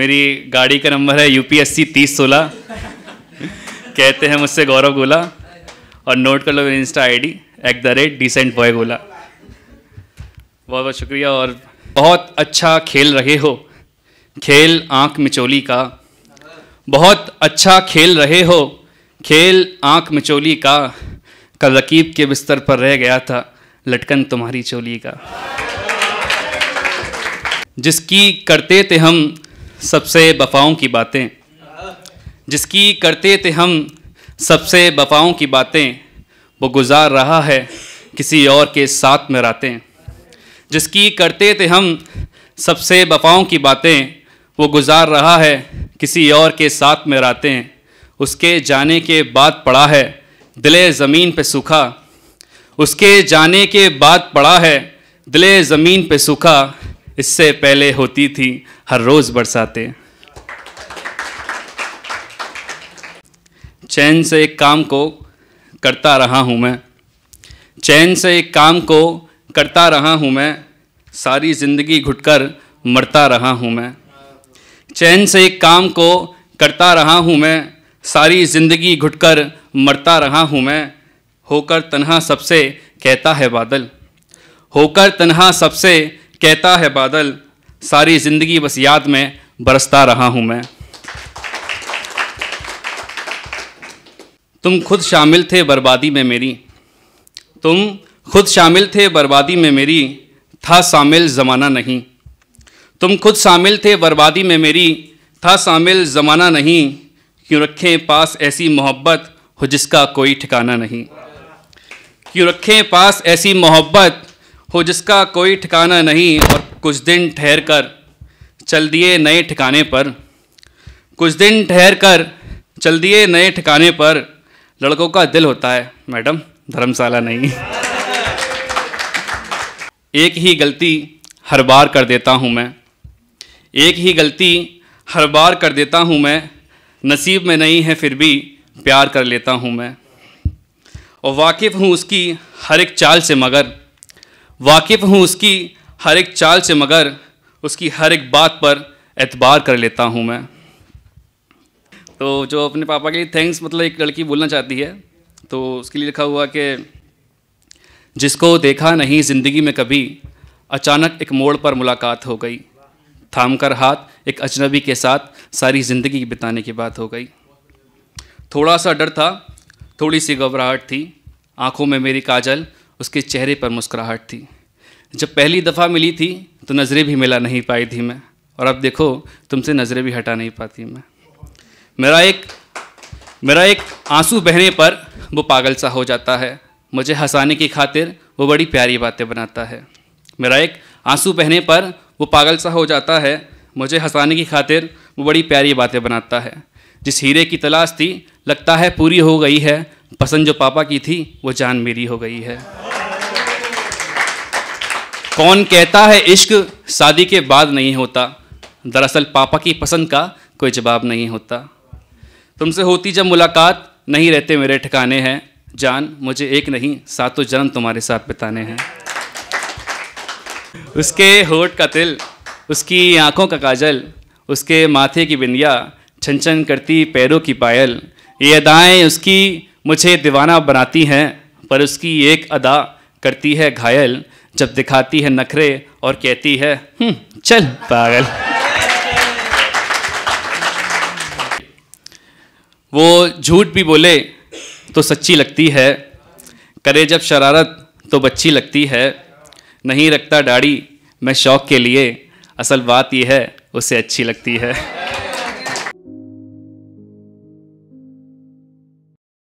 मेरी गाड़ी का नंबर है यू पी एस सी तीस सोलह कहते हैं मुझसे गौरव गोला और नोट कर लो मेरी insta I D at the rate decent boy गोला बहुत बहुत शुक्रिया और बहुत अच्छा खेल रहे हो खेल आंख मिचोली का बहुत अच्छा खेल रहे हो खेल आंख मिचोली का कल रकीब के बिस्तर पर रह गया था लटकन तुम्हारी चोली का जिसकी करते थे हम सबसे बफाओं की बातें जिसकी करते थे हम सबसे बफाओं की बातें वो गुजार रहा है किसी और के साथ में रातें जिसकी करते थे हम सबसे बफाओं की बातें वो गुजार रहा है किसी और के साथ में रातें उसके जाने के बाद पड़ा है दिले ज़मीन पे सूखा उसके जाने के बाद पड़ा है दिले ज़मीन पे सूखा इससे पहले होती थी हर रोज़ बरसाते चैन से एक काम को करता रहा हूँ मैं चैन से एक काम को करता रहा हूँ मैं सारी ज़िंदगी घुटकर मरता रहा हूँ मैं चैन से एक काम को करता रहा हूँ मैं सारी ज़िंदगी घुटकर मरता रहा हूँ मैं होकर तनहा सबसे कहता है बादल होकर तनहा सबसे कहता है बादल सारी ज़िंदगी बस याद में बरसता रहा हूँ मैं तुम खुद शामिल थे बर्बादी में मेरी तुम खुद शामिल थे बर्बादी में मेरी था शामिल ज़माना नहीं तुम खुद शामिल थे बर्बादी में मेरी था शामिल ज़माना नहीं क्यों रखें पास ऐसी मोहब्बत हो जिसका कोई ठिकाना नहीं क्यों रखें पास ऐसी मोहब्बत हो जिसका कोई ठिकाना नहीं और कुछ दिन ठहर कर चल दिए नए ठिकाने पर कुछ दिन ठहर कर चल दिए नए ठिकाने पर लड़कों का दिल होता है मैडम धर्मशाला नहीं एक ही गलती हर बार कर देता हूँ मैं एक ही गलती हर बार कर देता हूँ मैं नसीब में नहीं है फिर भी प्यार कर लेता हूँ मैं और वाकिफ़ हूँ उसकी हर एक चाल से मगर वाकिफ़ हूँ उसकी हर एक चाल से मगर उसकी हर एक बात पर एतबार कर लेता हूँ मैं तो जो अपने पापा के लिए थैंक्स मतलब एक लड़की बोलना चाहती है तो उसके लिए लिखा हुआ कि जिसको देखा नहीं ज़िंदगी में कभी अचानक एक मोड़ पर मुलाकात हो गई थाम कर हाथ एक अजनबी के साथ सारी ज़िंदगी बिताने की बात हो गई थोड़ा सा डर था थोड़ी सी घबराहट थी आंखों में मेरी काजल उसके चेहरे पर मुस्कुराहट थी जब पहली दफ़ा मिली थी तो नज़रें भी मिला नहीं पाई थी मैं और अब देखो तुमसे नज़रें भी हटा नहीं पाती मैं मेरा एक मेरा एक आंसू बहने पर वो पागल सा हो जाता है मुझे हंसाने की खातिर वो बड़ी प्यारी बातें बनाता है मेरा एक आंसू बहने पर वो पागल सा हो जाता है मुझे हंसाने की खातिर वो बड़ी प्यारी बातें बनाता है जिस हीरे की तलाश थी लगता है पूरी हो गई है पसंद जो पापा की थी वो जान मेरी हो गई है कौन कहता है इश्क शादी के बाद नहीं होता दरअसल पापा की पसंद का कोई जवाब नहीं होता तुमसे होती जब मुलाकात नहीं रहते मेरे ठिकाने हैं जान मुझे एक नहीं सातों जन्म तुम्हारे साथ बिताने हैं उसके होठ का तिल उसकी आंखों का काजल उसके माथे की बिंदिया छन छन करती पैरों की पायल ये अदाएँ उसकी मुझे दीवाना बनाती हैं पर उसकी एक अदा करती है घायल जब दिखाती है नखरे और कहती है हम्म, चल पागल वो झूठ भी बोले तो सच्ची लगती है करे जब शरारत तो बच्ची लगती है नहीं रखता दाढ़ी मैं शौक के लिए असल बात यह है उसे अच्छी लगती है